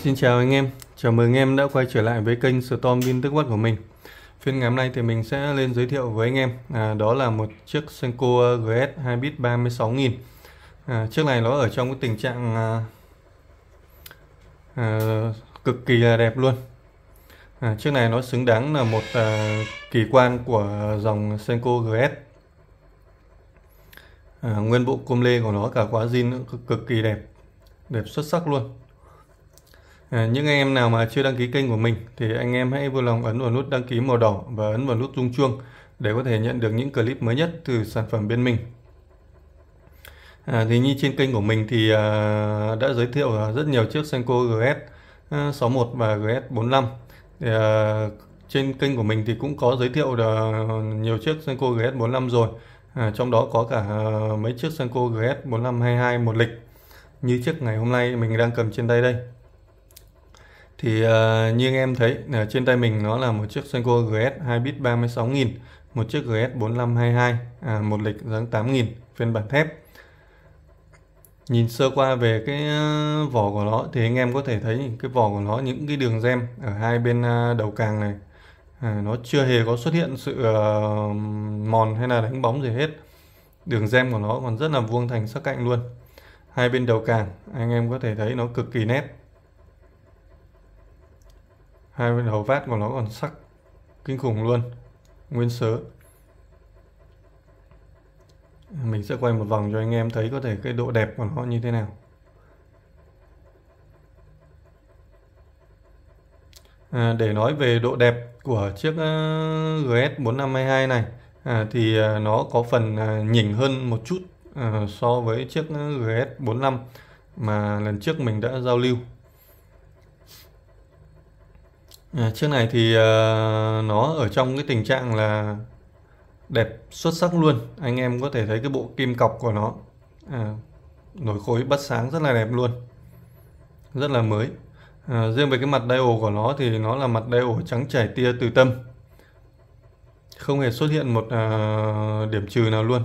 Xin chào anh em, chào mừng anh em đã quay trở lại với kênh Storm pin tức quát của mình Phiên ngày hôm nay thì mình sẽ lên giới thiệu với anh em à, Đó là một chiếc Senko GS 2bit 36.000 à, Chiếc này nó ở trong cái tình trạng à, à, cực kỳ là đẹp luôn à, Chiếc này nó xứng đáng là một à, kỳ quan của dòng Senko GS à, Nguyên bộ com lê của nó cả quá zin cực, cực kỳ đẹp Đẹp xuất sắc luôn À, những anh em nào mà chưa đăng ký kênh của mình thì anh em hãy vui lòng ấn vào nút đăng ký màu đỏ và ấn vào nút rung chuông để có thể nhận được những clip mới nhất từ sản phẩm bên mình. À, thì như trên kênh của mình thì à, đã giới thiệu rất nhiều chiếc Senko GS61 à, và GS45. Thì, à, trên kênh của mình thì cũng có giới thiệu nhiều chiếc Senko GS45 rồi. À, trong đó có cả à, mấy chiếc Senko GS4522 một lịch như chiếc ngày hôm nay mình đang cầm trên tay đây thì uh, như anh em thấy là ờ, trên tay mình nó là một chiếc Senko GS 2 bit 36.000 một chiếc GS 4522 à, một lịch dáng 8.000 phiên bản thép nhìn sơ qua về cái ờ, vỏ của nó thì anh em có thể thấy cái vỏ của nó những cái đường gem ở hai bên đầu càng này à, nó chưa hề có xuất hiện sự uh, mòn hay là đánh bóng gì hết đường gem của nó còn rất là vuông thành sắc cạnh luôn hai bên đầu càng anh em có thể thấy nó cực kỳ nét hai bên hầu vát của nó còn sắc kinh khủng luôn nguyên sớ mình sẽ quay một vòng cho anh em thấy có thể cái độ đẹp của nó như thế nào à, để nói về độ đẹp của chiếc ờ, GS4522 này à, thì ờ, nó có phần ờ, nhỉnh hơn một chút à, so với chiếc GS45 mà lần trước mình đã giao lưu À, chiếc này thì uh, nó ở trong cái tình trạng là đẹp xuất sắc luôn anh em có thể thấy cái bộ kim cọc của nó à, nổi khối bắt sáng rất là đẹp luôn rất là mới à, riêng về cái mặt đai của nó thì nó là mặt đai trắng chảy tia từ tâm không hề xuất hiện một à, điểm trừ nào luôn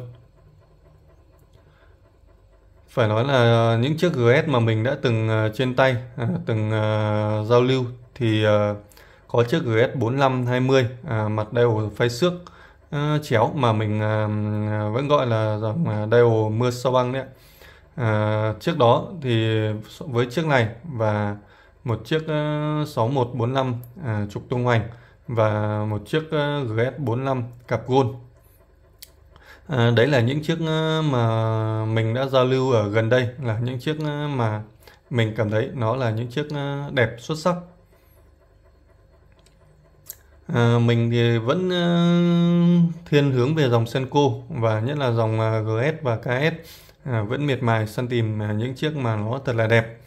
phải nói là những chiếc GS mà mình đã từng à, trên tay à, từng à, giao lưu thì à, có chiếc GS 4520 à, mặt diode phay xước à, chéo mà mình à, vẫn gọi là dòng à, mưa sao băng đấy à, trước đó thì với chiếc này và một chiếc à, uh, 6145 à, trục tung hoành và một chiếc uh, à, GS45 cặp gold à, đấy là những chiếc uh, mà mình đã giao lưu ở gần đây là những chiếc uh, mà mình cảm thấy nó là những chiếc uh, đẹp xuất sắc À, mình thì vẫn uh, thiên hướng về dòng Senko và nhất là dòng uh, ờ, GS và KS à, vẫn miệt mài săn tìm uh, những chiếc mà nó thật là đẹp,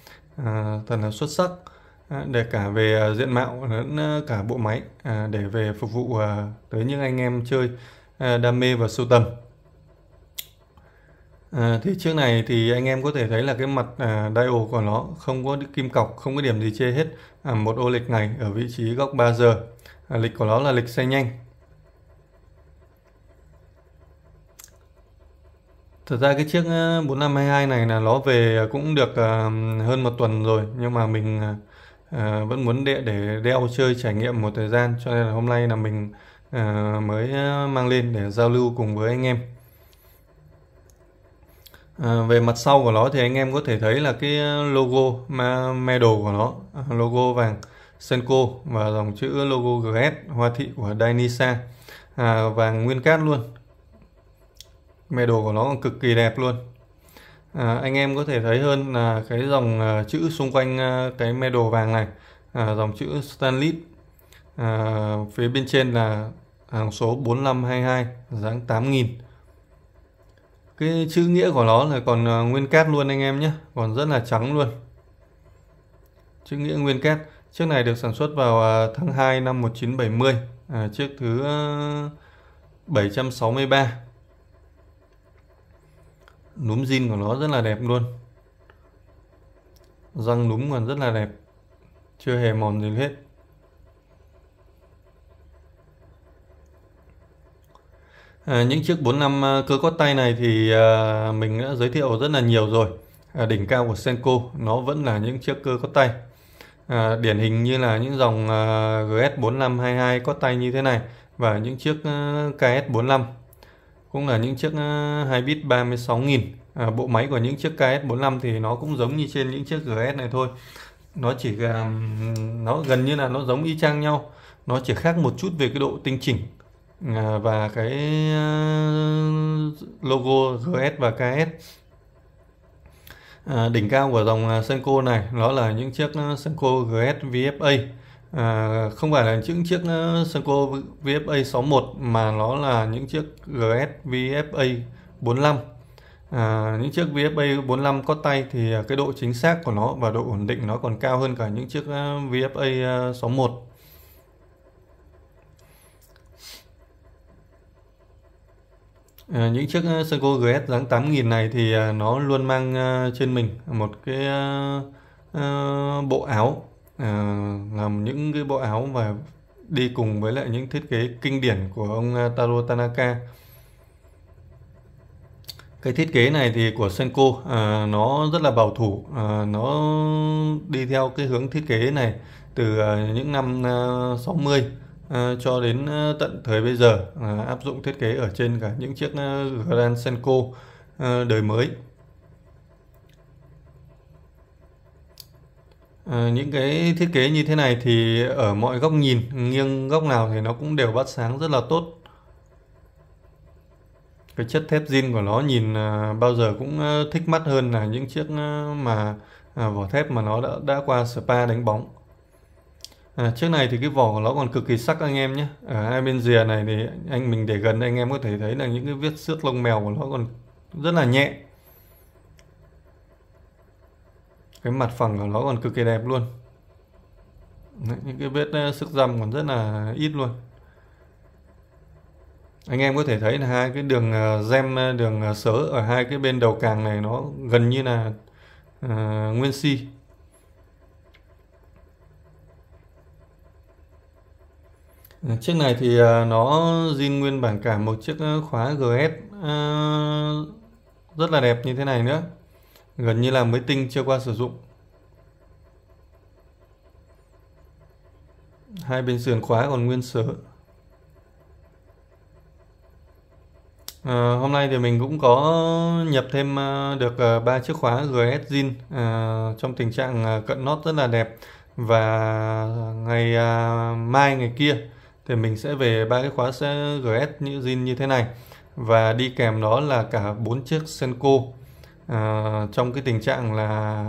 à, thật là xuất sắc à, để cả về uh, diện mạo lẫn uh, cả bộ máy à, để về phục vụ uh, tới những anh em chơi uh, đam mê và sưu tầm. À, thì chiếc này thì anh em có thể thấy là cái mặt à, dial của nó không có kim cọc, không có điểm gì chê hết à, một ô lịch ngày ở vị trí góc 3 giờ À, lịch của nó là lịch xoay nhanh Thật ra cái chiếc 4522 ờ, này là nó về cũng được ờ, hơn một tuần rồi nhưng mà mình ờ, vẫn muốn để, để đeo chơi trải nghiệm một thời gian cho nên là hôm nay là mình mới mang lên để giao lưu cùng với anh em. về mặt sau của nó thì anh em có thể thấy là cái logo medal của nó, logo vàng. Senko và dòng chữ logo GS hoa thị của Dainisa à, vàng nguyên cát luôn mẹ đồ của nó còn cực kỳ đẹp luôn à, anh em có thể thấy hơn là cái dòng à, chữ xung quanh à, cái mẹ đồ vàng này à, dòng chữ Stanley à, phía bên trên là hàng số 4522 dáng 8000 cái chữ nghĩa của nó là còn à, nguyên cát luôn anh em nhé còn rất là trắng luôn chữ nghĩa nguyên cát Chiếc này được sản xuất vào à, tháng 2 năm 1970, à, chiếc thứ 763. À, núm zin của nó rất là đẹp luôn. Răng núm còn rất là đẹp, chưa hề mòn gì hết. À, những chiếc 45 à, cơ cốt tay này thì à, mình đã giới thiệu rất là nhiều rồi. À, đỉnh cao của Senko nó vẫn là những chiếc cơ cốt tay à, điển hình như là những dòng à, ờ, GS4522 có tay như thế này và những chiếc à, ờ, KS45 cũng là những chiếc à, 2 bit 36.000 à, bộ máy của những chiếc KS45 thì nó cũng giống như trên những chiếc GS này thôi nó chỉ à, nó gần như là nó giống y chang nhau nó chỉ khác một chút về cái độ tinh chỉnh à, và cái logo GS và KS À, đỉnh cao của dòng à, Senko này nó là những chiếc à, Senko GS VFA à, không phải là những chiếc à, Senko VFA 61 mà nó là những chiếc GS VFA 45 à, những chiếc VFA 45 có tay thì cái độ chính xác của nó và độ ổn định nó còn cao hơn cả những chiếc VFA 61 Ờ, những chiếc ờ, Senko GS dáng 8000 này thì ờ, nó luôn mang trên mình một cái bộ áo làm những cái bộ áo và đi cùng với lại những thiết kế kinh điển của ông Taro Tanaka cái thiết kế này thì của Senko à, nó rất là bảo thủ à, nó đi theo cái hướng thiết kế này từ à, những năm à, 60 Ờ, cho đến ờ, tận thời bây giờ à, áp dụng thiết kế ở trên cả những chiếc Grand Senko à, đời mới À, những cái thiết kế như thế này thì ở mọi góc nhìn nghiêng góc nào thì nó cũng đều bắt sáng rất là tốt cái chất thép zin của nó nhìn à, bao giờ cũng thích mắt hơn là những chiếc mà à, vỏ thép mà nó đã đã qua spa đánh bóng À, chiếc này thì cái vỏ của nó còn cực kỳ sắc anh em nhé ở hai bên rìa này thì anh mình để gần anh em có thể thấy là những cái vết xước lông mèo của nó còn rất là nhẹ cái mặt phẳng của nó còn cực kỳ đẹp luôn Đấy, những cái vết sức ờ, răm còn rất là ít luôn anh em có thể thấy là hai cái đường gem ờ, ờ, đường sớ ở hai cái bên đầu càng này nó gần như là uh, nguyên si Ừ, chiếc này thì à, nó zin nguyên bản cả một chiếc à, khóa GS à, rất là đẹp như thế này nữa. Gần như là mới tinh chưa qua sử dụng. Hai bên sườn khóa còn nguyên sớ. À, hôm nay thì mình cũng có nhập thêm được ba chiếc khóa GS zin à, trong tình trạng cận nót rất là đẹp và ngày à, mai ngày kia thì mình sẽ về ba cái khóa GS như zin như thế này và đi kèm đó là cả bốn chiếc Senko à, trong cái tình trạng là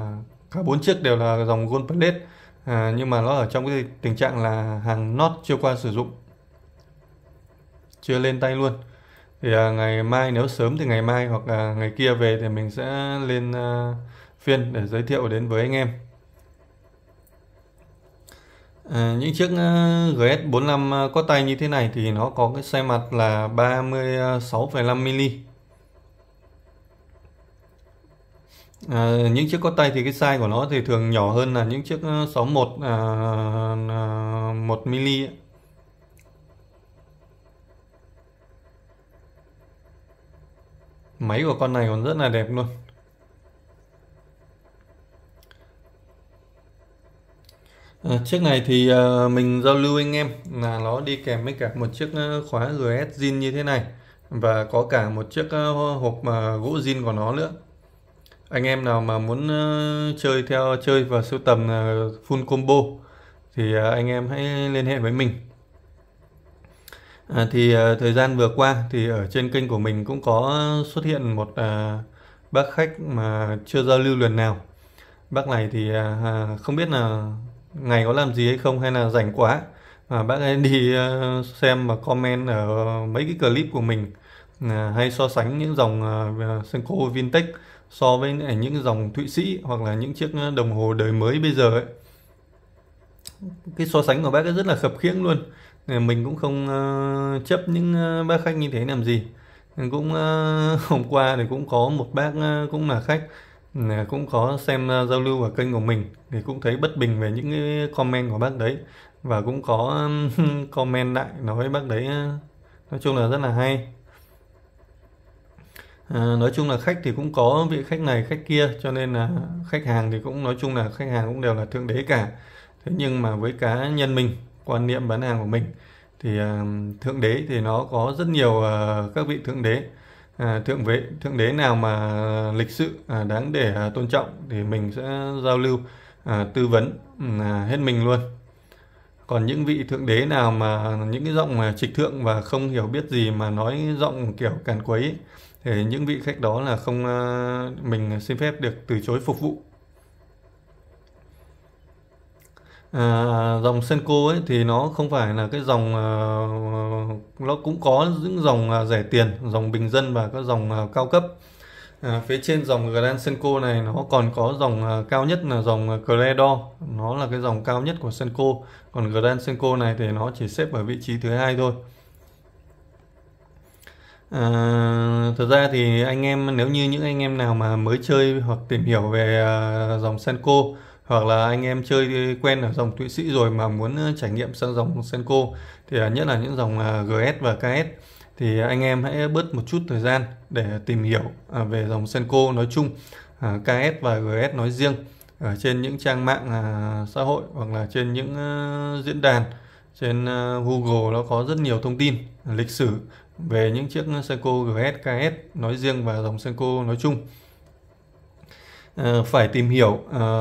cả bốn chiếc đều là dòng gold plate à, nhưng mà nó ở trong cái tình trạng là hàng nót chưa qua sử dụng chưa lên tay luôn thì à, ngày mai nếu sớm thì ngày mai hoặc là ngày kia về thì mình sẽ lên à, phiên để giới thiệu đến với anh em Ờ, những chiếc ờ, GS45 ờ, có tay như thế này thì nó có cái xe mặt là 36,5mm à, những chiếc có tay thì cái size của nó thì thường nhỏ hơn là những chiếc 61 à, à, 1mm máy của con này còn rất là đẹp luôn Ờ, chiếc này thì ờ, mình giao lưu anh em là nó đi kèm với cả một chiếc ờ, khóa RS zin như thế này và có cả một chiếc hộp mà gỗ zin của nó nữa anh em nào mà muốn chơi theo chơi và sưu tầm full combo thì anh em hãy liên hệ với mình à, thì thời gian vừa qua thì ở trên kênh của mình cũng có xuất hiện một uh, bác khách mà chưa giao lưu lần nào bác này thì uh, không biết là ngày có làm gì hay không hay là rảnh quá à, bạn ấy đi uh, xem và comment ở mấy cái clip của mình à, hay so sánh những dòng uh, Senko Vintech so với những dòng Thụy Sĩ hoặc là những chiếc đồng hồ đời mới bây giờ ấy cái so sánh của bác ấy rất là khập khiễng luôn mình cũng không uh, chấp những uh, bác khách như thế làm gì cũng uh, hôm qua thì cũng có một bác uh, cũng là khách Ừ, cũng có xem ờ, giao lưu ở kênh của mình thì cũng thấy bất bình về những cái comment của bác đấy và cũng có comment lại nói bác đấy ờ, nói chung là rất là hay à, nói chung là khách thì cũng có vị khách này khách kia cho nên là khách hàng thì cũng nói chung là khách hàng cũng đều là thượng đế cả thế nhưng mà với cá nhân mình quan niệm bán hàng của mình thì uh, thượng đế thì nó có rất nhiều uh, các vị thượng đế à, thượng vệ thượng đế nào mà lịch sự à, đáng để à, tôn trọng thì mình sẽ giao lưu à, tư vấn ừ, à, hết mình luôn còn những vị thượng đế nào mà những cái giọng mà trịch thượng và không hiểu biết gì mà nói giọng kiểu càn quấy ấy, thì những vị khách đó là không à, mình xin phép được từ chối phục vụ à, dòng Senko ấy thì nó không phải là cái dòng à, nó cũng có những dòng à, rẻ tiền dòng bình dân và các dòng à, cao cấp à, phía trên dòng Grand Senko này nó còn có dòng à, cao nhất là dòng à, Credo nó là cái dòng cao nhất của Senko còn Grand Senko này thì nó chỉ xếp ở vị trí thứ hai thôi À, thật ra thì anh em nếu như những anh em nào mà mới chơi hoặc tìm hiểu về à, dòng Senko hoặc là anh em chơi quen ở dòng Thụy Sĩ rồi mà muốn ờ, trải nghiệm sang dòng Senko thì ờ, nhất là những dòng ờ, GS và KS thì anh em hãy bớt một chút thời gian để tìm hiểu về dòng Senko nói chung KS và GS nói riêng ở trên những trang mạng xã hội hoặc là trên những diễn đàn trên Google nó có rất nhiều thông tin lịch sử về những chiếc Senko GS, KS nói riêng và dòng Senko nói chung Ờ, phải tìm hiểu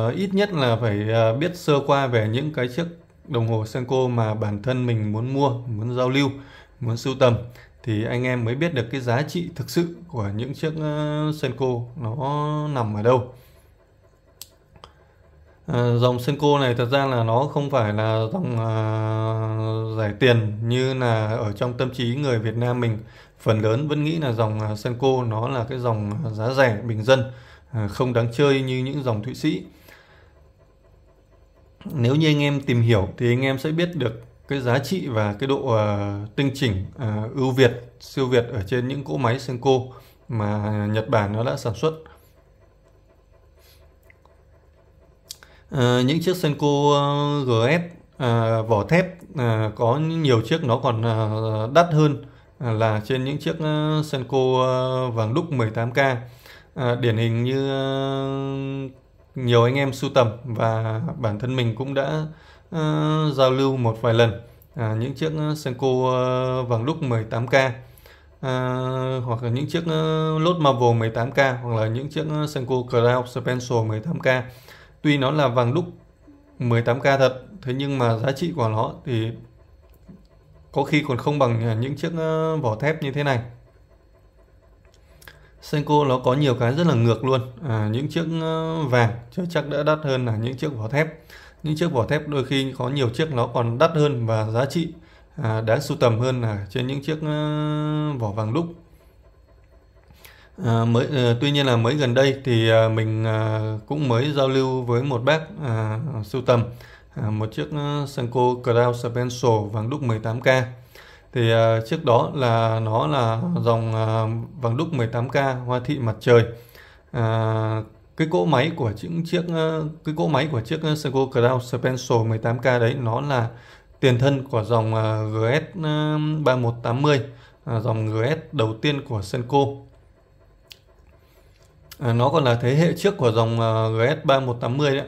uh, ít nhất là phải uh, biết sơ qua về những cái chiếc đồng hồ Senko mà bản thân mình muốn mua, muốn giao lưu, muốn sưu tầm thì anh em mới biết được cái giá trị thực sự của những chiếc uh, Senko nó nằm ở đâu. À, dòng Senko này thật ra là nó không phải là dòng à, giải tiền như là ở trong tâm trí người Việt Nam mình phần lớn vẫn nghĩ là dòng à, Senko nó là cái dòng giá rẻ bình dân Ờ, không đáng chơi như những dòng Thụy Sĩ. Nếu như anh em tìm hiểu thì anh em sẽ biết được cái giá trị và cái độ uh, tinh chỉnh uh, ưu việt, siêu việt ở trên những cỗ máy Senko mà Nhật Bản nó đã sản xuất. Uh, những chiếc Senko uh, GS uh, vỏ thép uh, có nhiều chiếc nó còn uh, đắt hơn là trên những chiếc Senko vàng đúc 18K Ờ, điển hình như ờ, nhiều anh em sưu tầm và bản thân mình cũng đã ờ, giao lưu một vài lần à, những chiếc Senko vàng lúc 18k hoặc là những chiếc uh, lốt Marvel 18k hoặc là những chiếc Senko Cloud Spencer 18k tuy nó là vàng đúc 18k thật thế nhưng mà giá trị của nó thì có khi còn không bằng những chiếc vỏ thép như thế này Senko nó có nhiều cái rất là ngược luôn à, những chiếc ờ, vàng chưa chắc đã đắt hơn là những chiếc vỏ thép những chiếc vỏ thép đôi khi có nhiều chiếc nó còn đắt hơn và giá trị à, đáng sưu tầm hơn là trên những chiếc ờ, vỏ vàng đúc À, mới ờ, tuy nhiên là mới gần đây thì mình cũng mới giao lưu với một bác à, sưu tầm à, một chiếc Senko Crown Pencil vàng đúc 18K thì uh, trước đó là nó là dòng uh, vàng đúc 18K hoa thị mặt trời uh, cái cỗ máy của những chiếc uh, cái cỗ máy của chiếc Seiko Crown Spencer 18K đấy nó là tiền thân của dòng uh, GS 3180 uh, dòng GS đầu tiên của Senko nó còn là thế hệ trước của dòng GS 3180 đấy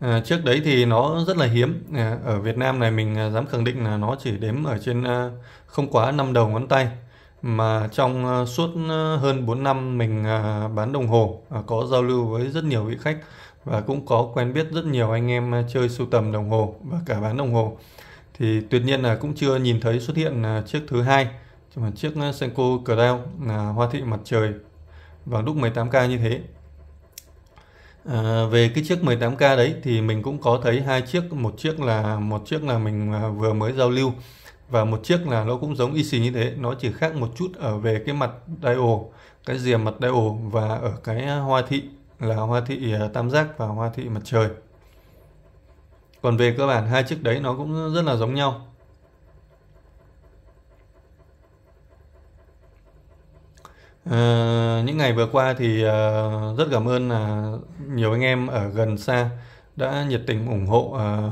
À, trước đấy thì nó rất là hiếm. À, ở Việt Nam này mình à, dám khẳng định là nó chỉ đếm ở trên không quá 5 đầu ngón tay. Mà trong suốt hơn 4 năm mình bán đồng hồ có giao lưu với rất nhiều vị khách và cũng có quen biết rất nhiều anh em chơi sưu tầm đồng hồ và cả bán đồng hồ. Thì tuyệt nhiên là cũng chưa nhìn thấy xuất hiện chiếc thứ hai chiếc Senko Cloud là hoa thị mặt trời vàng đúc 18K như thế. À, về cái chiếc 18K đấy thì mình cũng có thấy hai chiếc, một chiếc là một chiếc là mình à, vừa mới giao lưu và một chiếc là nó cũng giống y xì như thế, nó chỉ khác một chút ở về cái mặt dial cái rìa mặt dial và ở cái hoa thị là hoa thị à, tam giác và hoa thị mặt trời. Còn về cơ bản hai chiếc đấy nó cũng rất là giống nhau. Ờ, những ngày vừa qua thì à, rất cảm ơn là nhiều anh em ở gần xa đã nhiệt tình ủng hộ à,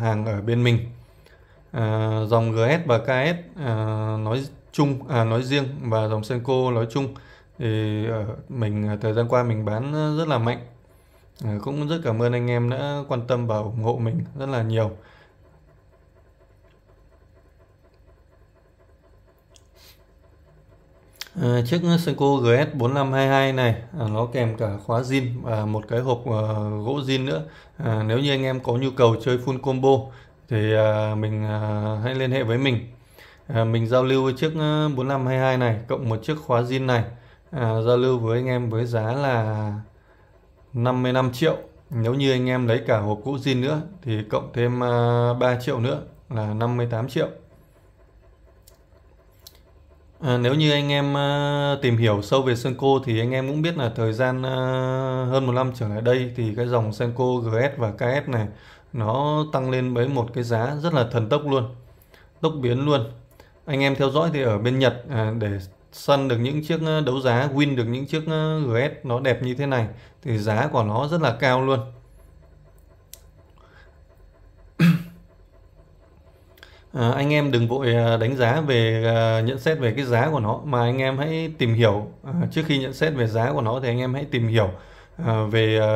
hàng ở bên mình. À, dòng GS và KS à, nói chung à, nói riêng và dòng Senko nói chung thì ở mình à, thời gian qua mình bán rất là mạnh. À, cũng rất cảm ơn anh em đã quan tâm và ủng hộ mình rất là nhiều. Ờ, chiếc Senko GS4522 này à, nó kèm cả khóa zin và một cái hộp ờ, gỗ zin nữa ờ, nếu như anh em có nhu cầu chơi full combo thì mình hãy liên hệ với mình mình giao lưu với chiếc 4522 này cộng một chiếc khóa zin này giao lưu với anh em với giá là 55 triệu nếu như anh em lấy cả hộp gỗ zin nữa thì cộng thêm à, 3 triệu nữa là 58 triệu À, nếu ừ. như anh em uh, tìm hiểu sâu về Senko thì anh em cũng biết là thời gian uh, hơn một năm trở lại đây thì cái dòng Senko GS và KS này nó tăng lên với một cái giá rất là thần tốc luôn, tốc biến luôn. Anh em theo dõi thì ở bên Nhật à, để săn được những chiếc ờ, đấu giá, win được những chiếc GS nó đẹp như thế này thì giá của nó rất là cao luôn. À, anh em đừng vội ờ, đánh giá về ờ, nhận xét về cái giá của nó mà anh em hãy tìm hiểu à, trước khi nhận xét về giá của nó thì anh em hãy tìm hiểu à, về à,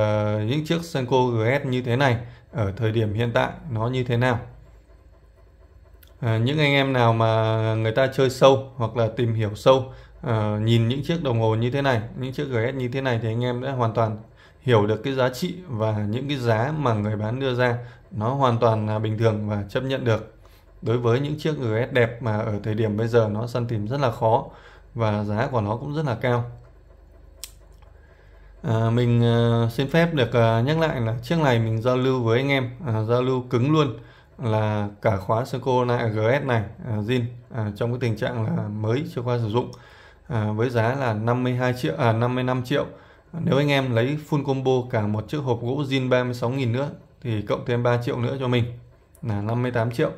những chiếc Senko GS như thế này ở thời điểm hiện tại nó như thế nào à, những anh em nào mà người ta chơi sâu hoặc là tìm hiểu sâu à, nhìn những chiếc đồng hồ như thế này những chiếc GS như thế này thì anh em đã hoàn toàn hiểu được cái giá trị và những cái giá mà người bán đưa ra nó hoàn toàn là bình thường và chấp nhận được đối với những chiếc GS đẹp mà ở thời điểm bây giờ nó săn tìm rất là khó và giá của nó cũng rất là cao à, mình uh, xin phép được uh, nhắc lại là chiếc này mình giao lưu với anh em à, giao lưu cứng luôn là cả khóa Senko GS này à, zin à, trong cái tình trạng là mới chưa qua sử dụng à, với giá là 52 triệu à 55 triệu nếu anh em lấy full combo cả một chiếc hộp gỗ zin 36.000 nữa thì cộng thêm 3 triệu nữa cho mình là 58 triệu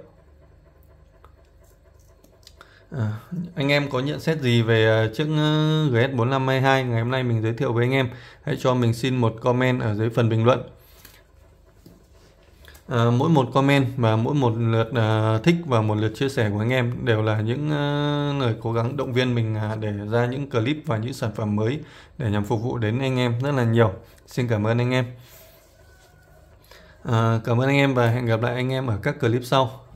À, anh em có nhận xét gì về à, chiếc ờ, GS4522 ngày hôm nay mình giới thiệu với anh em hãy cho mình xin một comment ở dưới phần bình luận à, mỗi một comment và mỗi một lượt à, thích và một lượt chia sẻ của anh em đều là những à, lời cố gắng động viên mình à, để ra những clip và những sản phẩm mới để nhằm phục vụ đến anh em rất là nhiều xin cảm ơn anh em à, cảm ơn anh em và hẹn gặp lại anh em ở các clip sau